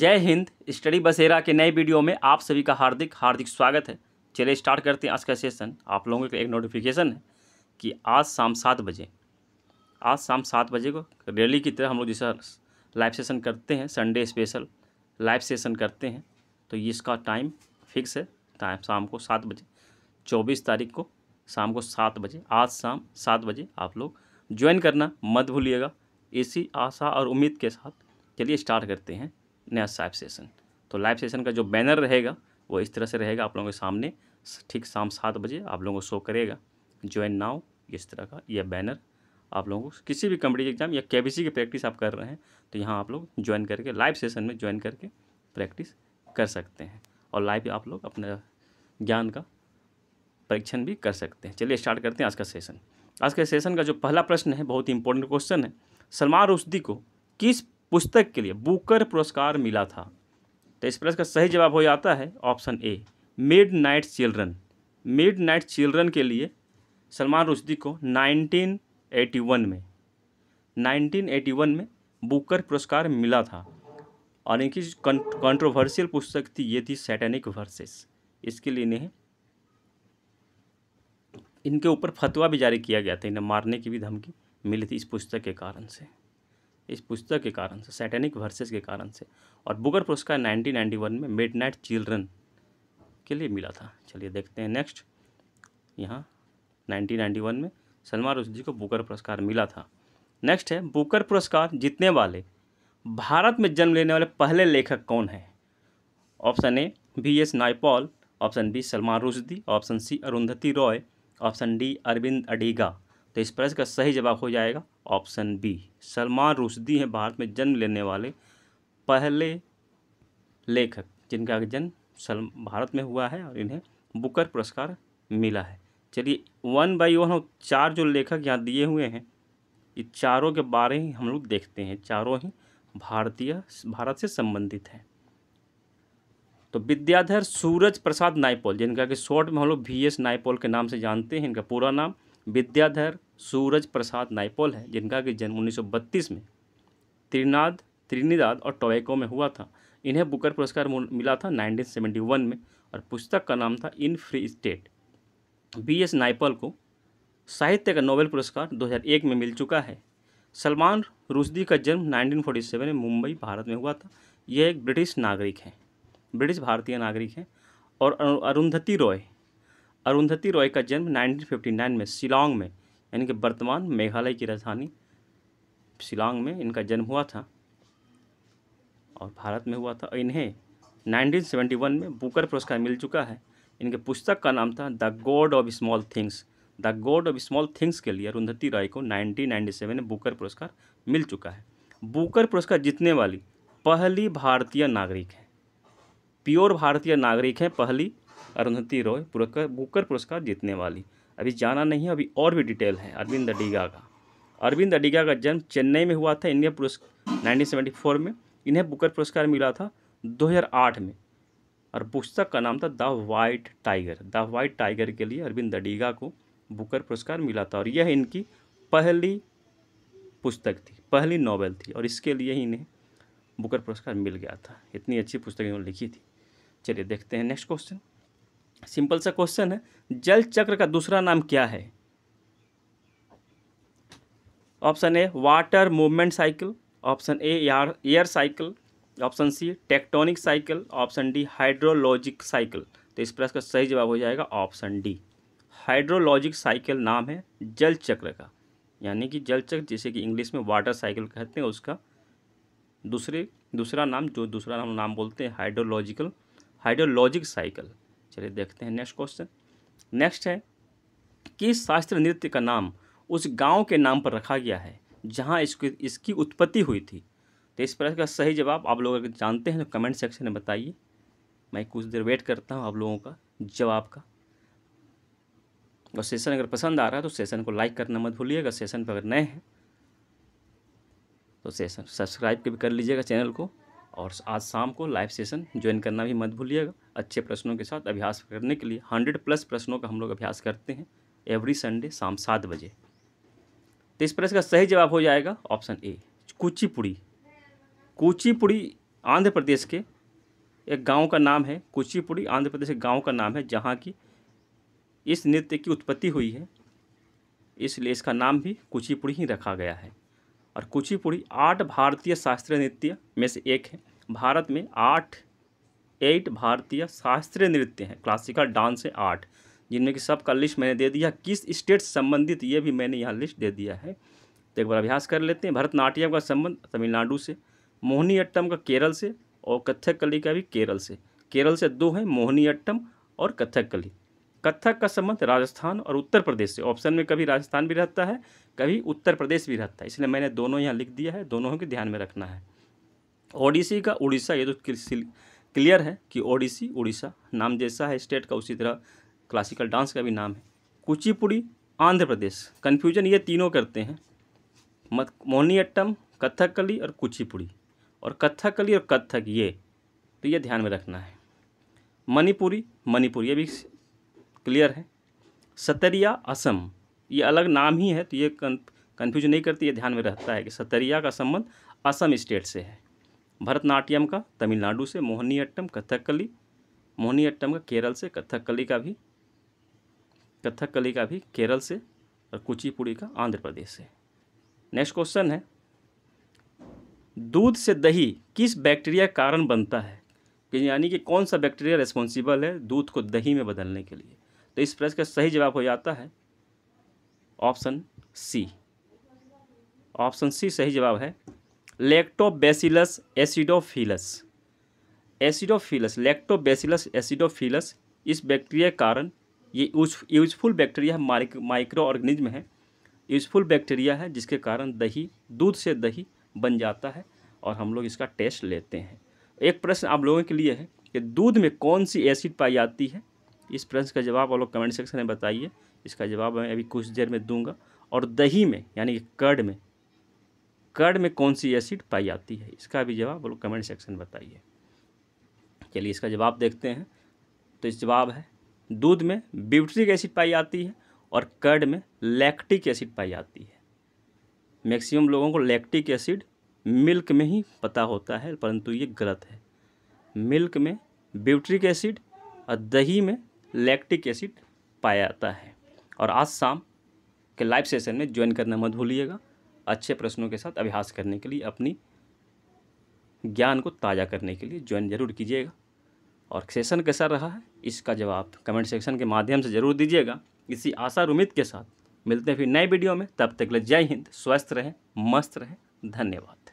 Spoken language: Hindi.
जय हिंद स्टडी बसेरा के नए वीडियो में आप सभी का हार्दिक हार्दिक स्वागत है चलिए स्टार्ट करते हैं आज का सेशन आप लोगों का एक नोटिफिकेशन है कि आज शाम सात बजे आज शाम सात बजे को रैली की तरह हम लोग जैसा लाइव सेशन करते हैं संडे स्पेशल लाइव सेशन करते हैं तो इसका टाइम फिक्स है टाइम शाम को सात बजे चौबीस तारीख को शाम को सात बजे आज शाम सात बजे आप लोग ज्वाइन करना मत भूलिएगा इसी आशा और उम्मीद के साथ चलिए स्टार्ट करते हैं नया लाइव सेशन तो लाइव सेशन का जो बैनर रहेगा वो इस तरह से रहेगा आप लोगों के सामने ठीक शाम सात बजे आप लोगों को शो करेगा ज्वाइन नाउ इस तरह का यह बैनर आप लोगों को किसी भी के एग्जाम या के की प्रैक्टिस आप कर रहे हैं तो यहाँ आप लोग ज्वाइन करके लाइव सेशन में ज्वाइन करके प्रैक्टिस कर सकते हैं और लाइव आप लोग अपना ज्ञान का परीक्षण भी कर सकते हैं चलिए स्टार्ट करते हैं आज का सेशन आज के सेशन का जो पहला प्रश्न है बहुत ही इंपॉर्टेंट क्वेश्चन है सलमान रुश्दी को किस पुस्तक के लिए बुकर पुरस्कार मिला था तो इस प्रश्न का सही जवाब हो जाता है option A midnight children midnight children के लिए सलमान रुश्दी को 1981 में 1981 में बुकर पुरस्कार मिला था और इनकी कंट्रोवर्शियल पुस्तक थी ये थी सैटेनिक वर्सेस इसके लिए इन्हें इनके ऊपर फतवा भी जारी किया गया था इन्हें मारने की भी धमकी मिली थी इस पुस्तक के कारण से इस पुस्तक के कारण से सैटेनिक वर्सेस के कारण से और बुकर पुरस्कार 1991 में मिड नाइट चिल्ड्रन के लिए मिला था चलिए देखते हैं नेक्स्ट यहाँ 1991 में सलमान रुशदी को बुकर पुरस्कार मिला था नेक्स्ट है बुकर पुरस्कार जीतने वाले भारत में जन्म लेने वाले पहले लेखक कौन है option A V S Naipaul option B Salman Rushdie option C Arundhati Roy option D Aravind Adiga तो इस प्रश्न का सही जवाब हो जाएगा ऑप्शन बी सलमान रुशदी हैं भारत में जन्म लेने वाले पहले लेखक जिनका जन्म सल भारत में हुआ है और इन्हें बुकर पुरस्कार मिला है चलिए वन बाई वन चार जो लेखक यहाँ दिए हुए हैं ये चारों के बारे ही हम लोग देखते हैं चारों ही भारतीय भारत से संबंधित हैं तो विद्याधर सूरज प्रसाद नाइपोल जिनका कि शॉर्ट में हम लोग वी एस नाइपोल के नाम से जानते हैं इनका पूरा नाम विद्याधर सूरज प्रसाद नाइपोल है जिनका कि जन्म 1932 में त्रिनाद त्रिनिदाद और टोवेको में हुआ था इन्हें बुकर पुरस्कार मिला था 1971 में और पुस्तक का नाम था in free state V S Naipaul को साहित्य का नोबेल पुरस्कार 2001 में मिल चुका है सलमान रुशदी का जन्म 1947 में मुंबई भारत में हुआ था यह एक ब्रिटिश नागरिक हैं ब्रिटिश भारतीय नागरिक हैं और अरुंधति रॉय अरुंधति रॉय का जन्म 1959 में शिलोंग में यानी कि वर्तमान मेघालय की राजधानी शिलोंग में इनका जन्म हुआ था और भारत में हुआ था इन्हें 1971 में बुकर पुरस्कार मिल चुका है इनके पुस्तक का नाम था the god of small things the god of small things के लिए अरुंधति रॉय को 1997 में बुकर पुरस्कार मिल चुका है बुकर पुरस्कार जीतने वाली पहली भारतीय नागरिक है प्योर भारतीय नागरिक हैं पहली अरुंधति रॉय पुरस्कार बुकर पुरस्कार जीतने वाली अभी जाना नहीं अभी और भी डिटेल है अरविंद अडिगा का अरविंद अडिगा का जन्म चेन्नई में हुआ था इंडिया पुरस्कार नाइनटीन में इन्हें बुकर पुरस्कार मिला था 2008 में और पुस्तक का नाम था the white tiger the white tiger के लिए अरविंद अडिगा को बुकर पुरस्कार मिला था और यह इनकी पहली पुस्तक थी पहली नॉवल थी और इसके लिए ही इन्हें बुकर पुरस्कार मिल गया था इतनी अच्छी पुस्तक इन्होंने लिखी थी चलिए देखते हैं नेक्स्ट क्वेश्चन सिंपल सा क्वेश्चन है जल चक्र का दूसरा नाम क्या है option A water movement cycle option A air cycle option C tectonic cycle option D hydrologic cycle तो इस प्रश्न का सही जवाब हो जाएगा ऑप्शन डी हाइड्रोलॉजिक साइकिल नाम है जल चक्र का यानी कि जल चक्र जिसे कि इंग्लिश में वाटर साइकिल कहते हैं उसका दूसरे दूसरा नाम जो दूसरा नाम नाम बोलते हैं हाइड्रोलॉजिकल हाइड्रोलॉजिक साइकिल चलिए देखते हैं नेक्स्ट क्वेश्चन नेक्स्ट है किस शास्त्र नृत्य का नाम उस गांव के नाम पर रखा गया है जहां इसकी इसकी उत्पत्ति हुई थी तो इस प्रश्न का सही जवाब आप लोग अगर जानते हैं तो कमेंट सेक्शन में बताइए मैं कुछ देर वेट करता हूँ आप लोगों का जवाब का और सेशन अगर पसंद आ रहा है तो सेशन को लाइक करना मत भूलिएगा सेशन पर अगर नए हैं तो सेशन सब्सक्राइब भी कर लीजिएगा चैनल को और आज शाम को लाइव सेशन ज्वाइन करना भी मत भूलिएगा अच्छे प्रश्नों के साथ अभ्यास करने के लिए हंड्रेड प्लस प्रश्नों का हम लोग अभ्यास करते हैं एवरी संडे शाम सात बजे तो इस प्रश्न का सही जवाब हो जाएगा ऑप्शन ए कुचिपुड़ी कुचिपुड़ी आंध्र प्रदेश के एक गांव का नाम है कुचिपुड़ी आंध्र प्रदेश के गांव का नाम है जहां की इस नृत्य की उत्पत्ति हुई है इसलिए इसका नाम भी कुचिपुड़ी ही रखा गया है और कुचिपुड़ी आठ भारतीय शास्त्रीय नृत्य में से एक है भारत में आठ एट भारतीय शास्त्रीय नृत्य हैं क्लासिकल डांस है आठ जिनमें कि सबका लिस्ट मैंने दे दिया किस स्टेट से संबंधित ये भी मैंने यहाँ लिस्ट दे दिया है तो एक बार अभ्यास कर लेते हैं भरतनाट्यम का संबंध तमिलनाडु से मोहनी अट्टम का केरल से और कथकली का भी केरल से केरल से दो हैं मोहनी अट्टम और कथकली कथक का संबंध राजस्थान और उत्तर प्रदेश से ऑप्शन में कभी राजस्थान भी रहता है कभी उत्तर प्रदेश भी रहता है इसलिए मैंने दोनों यहाँ लिख दिया है दोनों के ध्यान में रखना है ओडिसी का उड़ीसा ये तो क्लियर है कि ओडिसी उड़ीसा नाम जैसा है स्टेट का उसी तरह क्लासिकल डांस का भी नाम है कुचिपुड़ी आंध्र प्रदेश कन्फ्यूजन ये तीनों करते हैं मत मोहनीअट्टम कथकली और कुचिपुड़ी और कथकली और कथक ये तो ये ध्यान में रखना है मणिपुरी मणिपुर ये भी क्लियर है सतरिया असम ये अलग नाम ही है तो ये कन्फ्यूजन नहीं करती ये ध्यान में रहता है कि सतरिया का संबंध असम स्टेट से है भरतनाट्यम का तमिलनाडु से मोहनीअट्टम कथकली मोहनीअट्टम का केरल से कथकली का भी कथकली का भी केरल से और कुचिपुड़ी का आंध्र प्रदेश से नेक्स्ट क्वेश्चन है दूध से दही किस बैक्टीरिया कारण बनता है कि यानी कि कौन सा बैक्टीरिया रिस्पॉन्सिबल है दूध को दही में बदलने के लिए तो इस प्रश्न का सही जवाब हो जाता है ऑप्शन सी ऑप्शन सी सही जवाब है lactobacillus acidophilus acidophilus lactobacillus acidophilus इस बैक्टीरिया के कारण ये यूजफुल बैक्टीरिया माइक्रो ऑर्गेनिज्म है यूजफुल बैक्टीरिया है जिसके कारण दही दूध से दही बन जाता है और हम लोग इसका टेस्ट लेते हैं एक प्रश्न आप लोगों के लिए है कि दूध में कौन सी एसिड पाई जाती है इस प्रश्न का जवाब आप लोग कमेंट सेक्शन में बताइए इसका जवाब मैं अभी कुछ देर में दूंगा और दही में यानी कर्ड में कर्ड में कौन सी एसिड पाई जाती है इसका भी जवाब बोलो कमेंट सेक्शन में बताइए चलिए इसका जवाब देखते हैं तो इस जवाब है दूध में ब्यूट्रिक एसिड पाई जाती है और कर्ड में लैक्टिक एसिड पाई जाती है मैक्सिमम लोगों को लैक्टिक एसिड मिल्क में ही पता होता है परंतु ये गलत है मिल्क में ब्यूट्रिक एसिड और दही में लैक्टिक एसिड पाया जाता है और आज शाम के लाइव सेशन में ज्वाइन करना मत भूलिएगा अच्छे प्रश्नों के साथ अभ्यास करने के लिए अपनी ज्ञान को ताज़ा करने के लिए ज्वाइन जरूर कीजिएगा और सेशन कैसा रहा है इसका जवाब कमेंट सेक्शन के माध्यम से ज़रूर दीजिएगा इसी आशा उम्मीद के साथ मिलते हैं फिर नए वीडियो में तब तक ले जय हिंद स्वस्थ रहें मस्त रहें धन्यवाद